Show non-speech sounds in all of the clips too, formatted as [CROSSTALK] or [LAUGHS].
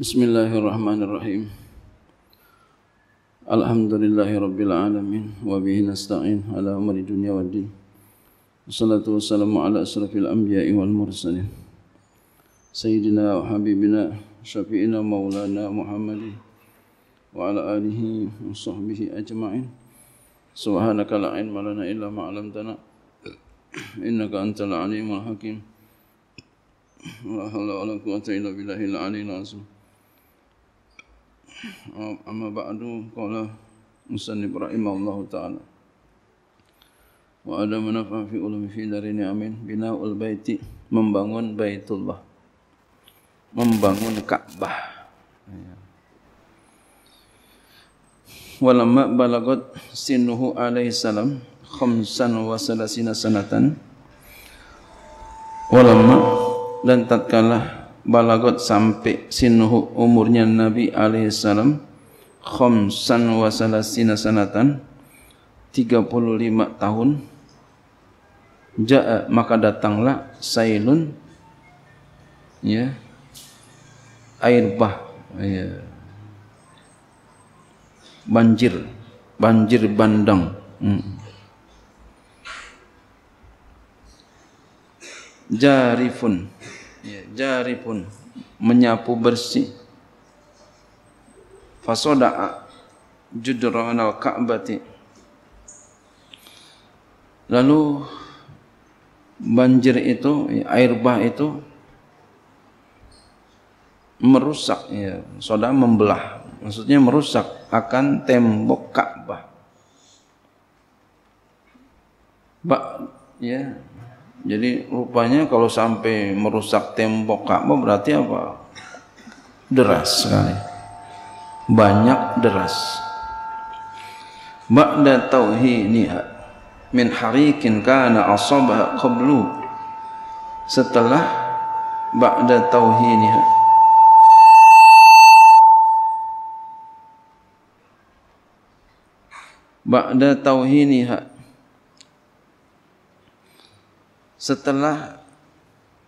بسم الله الرحمن الرحيم الحمد لله رب العالمين وبه نستعين على أمر الدنيا والدين والصلاة والسلام على أشرف الأنبياء والمرسلين سيدنا وحبيبنا شفينا مولانا محمد وعلى آله وصحبه أجمعين سبحانك لا علم لنا إلا ما علمتنا إنك أنت العليم الحكيم لا حول ولا قوة إلا بالله العلي العظيم Ah, amma ba'du qala musanni ibrahim allah taala wa ada manafa fi ulumi fi darini amin bina ul baiti membangun baitullah membangun ka'bah ya. walamma balagat sinuhu alaihi salam khamsan wa salasina sanatan walamma dan tatkala balagot sampai sinuhu umurnya Nabi alaihi salam khamsan wa salasina sanatan 35 tahun ja'a maka datanglah sailun ya air bah ya banjir banjir bandang hmm. jarifun ya, jari pun menyapu bersih. Fasoda judran al-ka'bati. Lalu banjir itu, ya, air bah itu merusak ya soda membelah maksudnya merusak akan tembok Ka'bah ba ya jadi rupanya kalau sampai merusak tembok Ka'bah berarti apa? Deras sekali. Banyak deras. tauhi tauhiniha min harikin kana asaba qablu. Setelah ba'da tauhiniha Ba'da tauhiniha setelah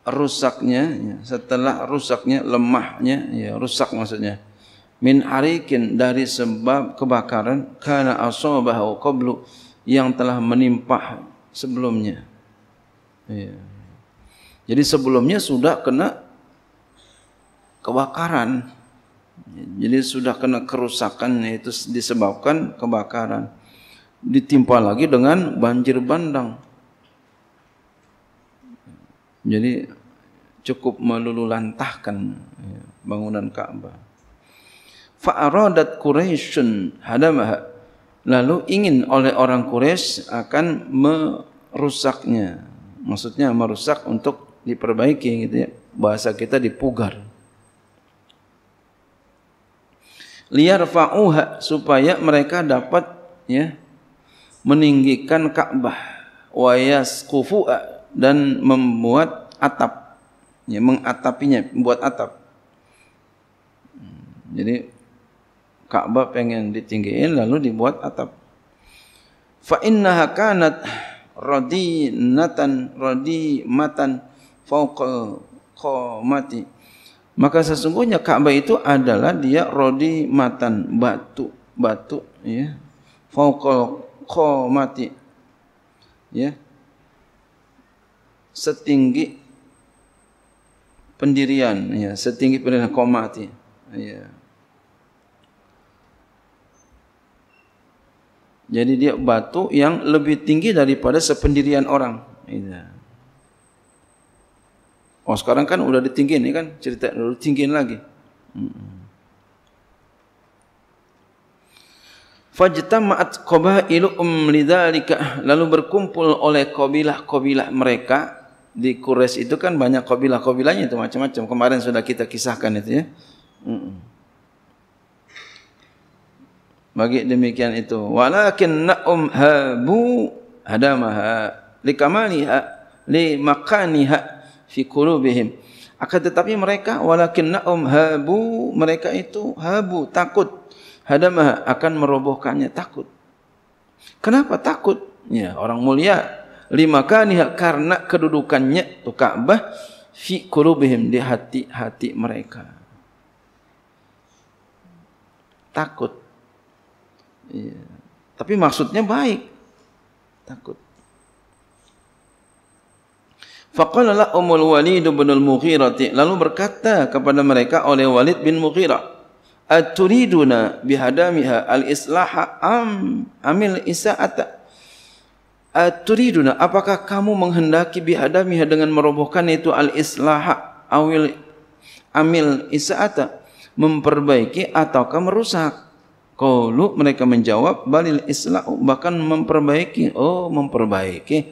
rusaknya ya, setelah rusaknya lemahnya ya rusak maksudnya min arikin dari sebab kebakaran karena asobahu qablu yang telah menimpa sebelumnya ya. jadi sebelumnya sudah kena kebakaran jadi sudah kena kerusakan itu disebabkan kebakaran ditimpa lagi dengan banjir bandang jadi cukup melululantahkan ya, bangunan Ka'bah. Fa'aradat Quraisyun hadamaha. Lalu ingin oleh orang Quraisy akan merusaknya. Maksudnya merusak untuk diperbaiki gitu ya. Bahasa kita dipugar. Liar fa'uha supaya mereka dapat ya meninggikan Ka'bah wa yasqufu dan membuat atap ya mengatapinya membuat atap hmm, jadi Ka'bah pengen ditinggikan lalu dibuat atap fa inna hakanat innaha natan radinatan matan fauqa qamati maka sesungguhnya Ka'bah itu adalah dia matan batu batu ya fauqa qamati ya yeah setinggi pendirian ya setinggi pendirian koma tu ya. ya jadi dia batu yang lebih tinggi daripada sependirian orang ya. oh sekarang kan udah ditinggin ya kan cerita dulu tinggin lagi Fajtama'at kubah ilu umlidalika lalu berkumpul oleh kabilah-kabilah mereka di Quraisy itu kan banyak kabilah-kabilahnya itu macam-macam. Kemarin sudah kita kisahkan itu ya. Bagi demikian itu. Walakin na'um habu hadamaha likamaniha li makaniha fi qulubihim. Akan tetapi mereka walakin na'um habu mereka itu habu takut hadamaha akan merobohkannya takut. Kenapa takut? Ya, orang mulia lima kaniha karena kedudukannya tu Ka'bah fi qulubihim di hati-hati mereka. Takut. Ya. Tapi maksudnya baik. Takut. Faqala omul Walid bin Al-Mughirah lalu berkata kepada mereka oleh Walid bin Mughirah Aturiduna bihadamiha al-islaha am amil isa'ata Aturiduna, eh, apakah kamu menghendaki bihadamiha dengan merobohkan itu al-islaha awil amil isaata memperbaiki ataukah merusak? Kalau mereka menjawab balil islahu bahkan memperbaiki. Oh, memperbaiki.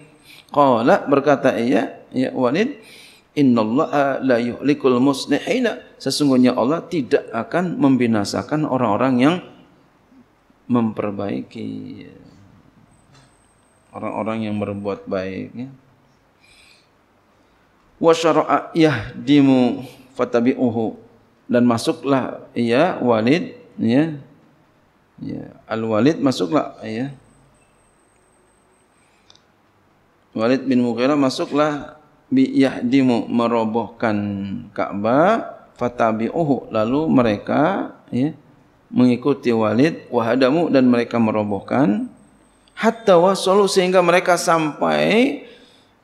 Qala berkata iya ya Walid innallaha la yuhlikul muslihin sesungguhnya Allah tidak akan membinasakan orang-orang yang memperbaiki orang-orang yang berbuat baik ya wa syara'a yahdimu fatabi'uhu dan masuklah ya walid ya ya al walid masuklah ya Walid bin Mughirah masuklah bi yahdimu merobohkan Ka'bah fatabi'uhu lalu mereka ya, mengikuti Walid wahadamu dan mereka merobohkan hatta wasalu sehingga mereka sampai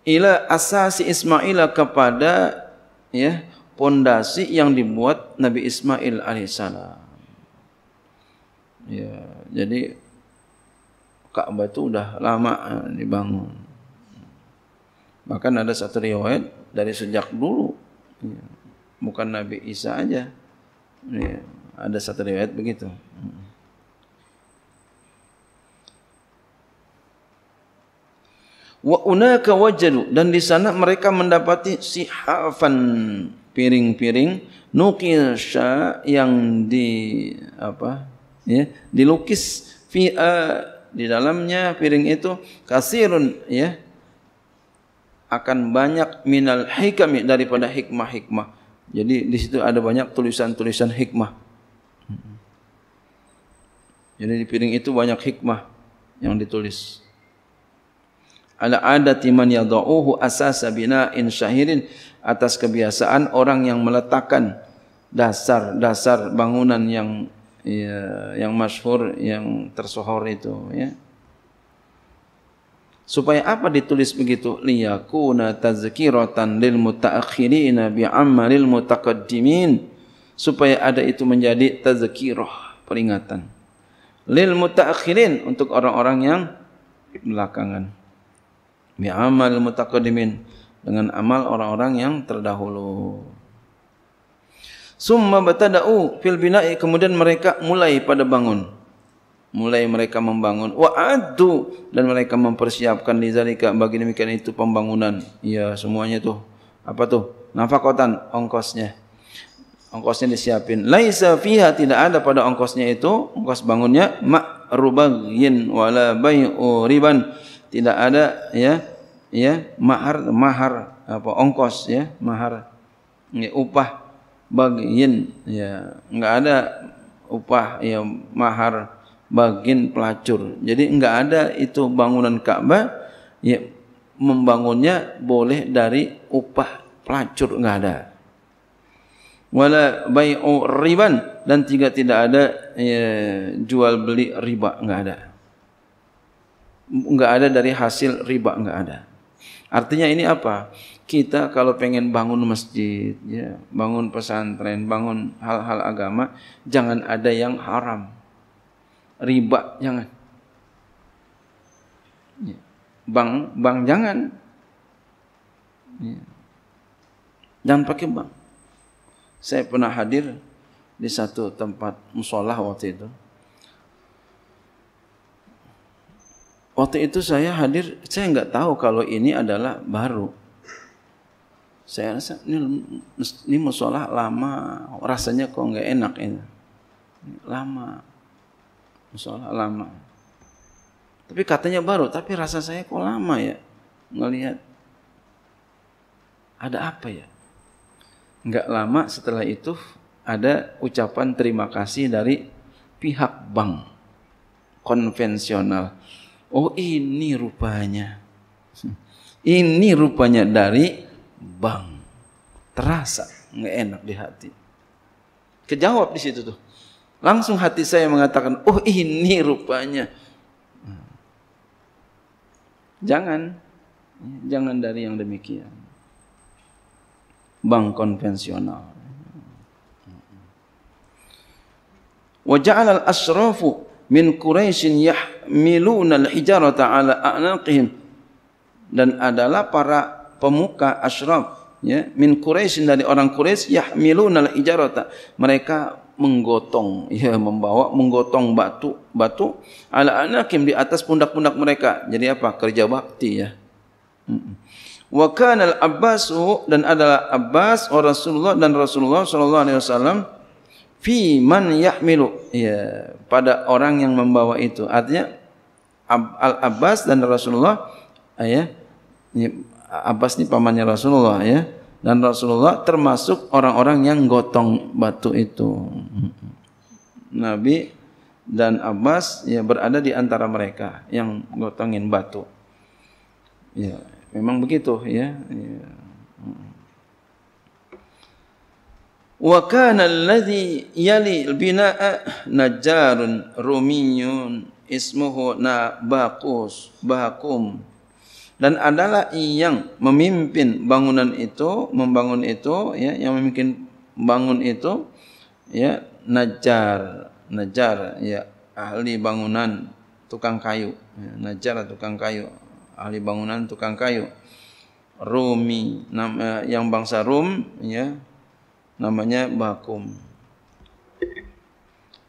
ila asasi Ismaila kepada ya pondasi yang dibuat Nabi Ismail alaihissalam. Ya, jadi Ka'bah itu sudah lama eh, dibangun. Bahkan ada satu riwayat dari sejak dulu. Ya, bukan Nabi Isa aja. Ya, ada satu riwayat begitu. Hmm. wa unaka wajadu dan di sana mereka mendapati sihafan piring-piring nuqisha yang di apa ya dilukis fi eh, di dalamnya piring itu kasirun ya akan banyak minal hikam daripada hikmah-hikmah. Jadi di situ ada banyak tulisan-tulisan hikmah. Hmm. Jadi di piring itu banyak hikmah yang ditulis ala adati man yadauhu asasa bina'in syahirin atas kebiasaan orang yang meletakkan dasar-dasar bangunan yang ya, yang masyhur yang tersohor itu ya supaya apa ditulis begitu liyakuna tazkiratan lil mutaakhirina bi amalil mutaqaddimin supaya ada itu menjadi tazkirah peringatan lil mutaakhirin untuk orang-orang yang belakangan bi amal mutaqaddimin dengan amal orang-orang yang terdahulu. Summa batada'u fil bina'i kemudian mereka mulai pada bangun. Mulai mereka membangun wa addu dan mereka mempersiapkan di bagi demikian itu pembangunan. Iya, semuanya tuh. Apa tuh? Nafakotan ongkosnya. Ongkosnya disiapin. Laisa fiha tidak ada pada ongkosnya itu, ongkos bangunnya ma'rubaghin wala bai'u riban tidak ada ya ya mahar mahar apa ongkos ya mahar ya, upah bagian ya enggak ada upah ya mahar bagian pelacur jadi enggak ada itu bangunan Ka'bah ya membangunnya boleh dari upah pelacur enggak ada wala bai'u riban dan tiga tidak ada ya, jual beli riba enggak ada enggak ada dari hasil riba enggak ada. Artinya ini apa? Kita kalau pengen bangun masjid, ya, bangun pesantren, bangun hal-hal agama, jangan ada yang haram. Riba jangan. Ya. Bang, bang jangan. Ya. Jangan pakai bang. Saya pernah hadir di satu tempat musholah waktu itu. Waktu itu saya hadir, saya nggak tahu kalau ini adalah baru. Saya rasa ini, ini musola lama, rasanya kok nggak enak ini. Lama, musola lama. Tapi katanya baru, tapi rasa saya kok lama ya ngelihat. Ada apa ya? Nggak lama setelah itu ada ucapan terima kasih dari pihak bank konvensional Oh ini rupanya. Ini rupanya dari bank. Terasa nggak enak di hati. Kejawab di situ tuh. Langsung hati saya mengatakan, oh ini rupanya. Jangan, jangan dari yang demikian. Bank konvensional. Wajah al asrofu min Quraisyin yahmiluna al-hijarata ala a'naqihim dan adalah para pemuka asyraf ya min Quraisyin dari orang Quraisy yahmiluna al-hijarata mereka menggotong ya membawa menggotong batu batu ala anakim di atas pundak-pundak mereka jadi apa kerja bakti ya wa kana al-abbas dan adalah abbas Rasulullah dan Rasulullah sallallahu alaihi wasallam fi man yahmilu ya pada orang yang membawa itu artinya Al Abbas dan Rasulullah ah, ya, ya Abbas ini pamannya Rasulullah ya dan Rasulullah termasuk orang-orang yang gotong batu itu Nabi dan Abbas ya berada di antara mereka yang gotongin batu ya memang begitu ya, ya. Wa kana alladhi yali al-bina'a najjarun rumiyun ismuhu Nabakus Bakum dan adalah yang memimpin bangunan itu membangun itu ya yang memimpin bangun itu ya najar najar ya ahli bangunan tukang kayu ya, najjar tukang kayu ahli bangunan tukang kayu Rumi nama eh, yang bangsa Rum ya namanya bakum.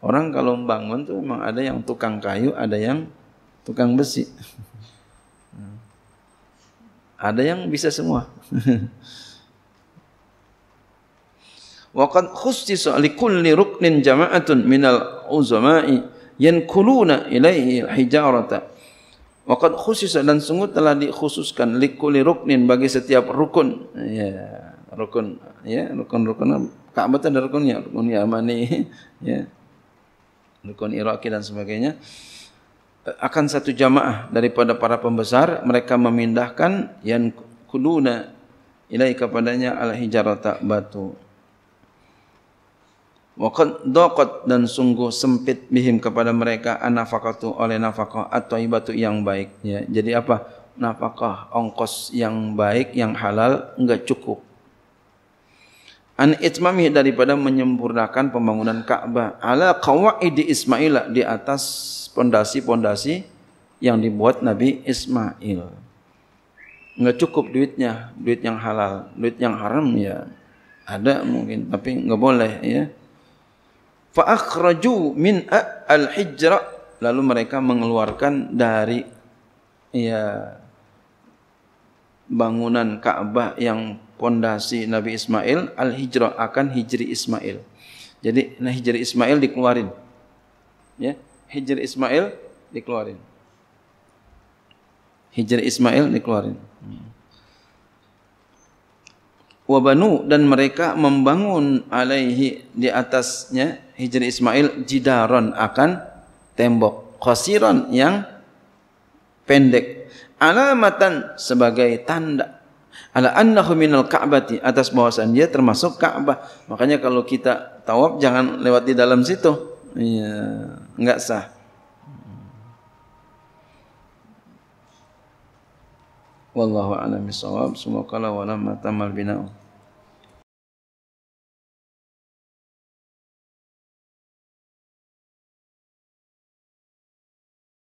Orang kalau bangun tuh memang ada yang tukang kayu, ada yang tukang besi. Ada yang bisa semua. [LAUGHS] Waqad khustisa li kulli ruknin jama'atun minal uzama'i yankuluna ilaihi hijarata. Waqad khusus dan sungguh telah dikhususkan li kulli ruknin bagi setiap rukun. Ya. Yeah rukun ya rukun rukun Ka'bah ada rukun ya rukun Yamani ya rukun Iraki dan sebagainya akan satu jamaah daripada para pembesar mereka memindahkan yang kuduna ilai kepadanya al hijarata batu Wakat dokot dan sungguh sempit bihim kepada mereka anafakoh tu oleh nafakoh atau ibatu yang baik. Ya, jadi apa Nafakoh ongkos yang baik yang halal enggak cukup an itmami daripada menyempurnakan pembangunan Ka'bah ala qawaidi Ismail di atas pondasi-pondasi yang dibuat Nabi Ismail. Enggak cukup duitnya, duit yang halal, duit yang haram ya. Ada mungkin tapi enggak boleh ya. Fa akhraju min al-hijra lalu mereka mengeluarkan dari ya bangunan Ka'bah yang pondasi Nabi Ismail al-hijrah akan hijri Ismail. Jadi nah hijri Ismail dikeluarin. Ya, hijri Ismail dikeluarin. Hijri Ismail dikeluarin. Wabanu dan mereka membangun alaihi di atasnya hijri Ismail jidaron akan tembok khosiron yang pendek alamatan sebagai tanda ala annahu minal ka'bati atas bahwasan dia termasuk Ka'bah. Makanya kalau kita tawaf jangan lewat di dalam situ. Iya, enggak sah. Wallahu a'lam bissawab. Semoga kala wala matamal bina'u.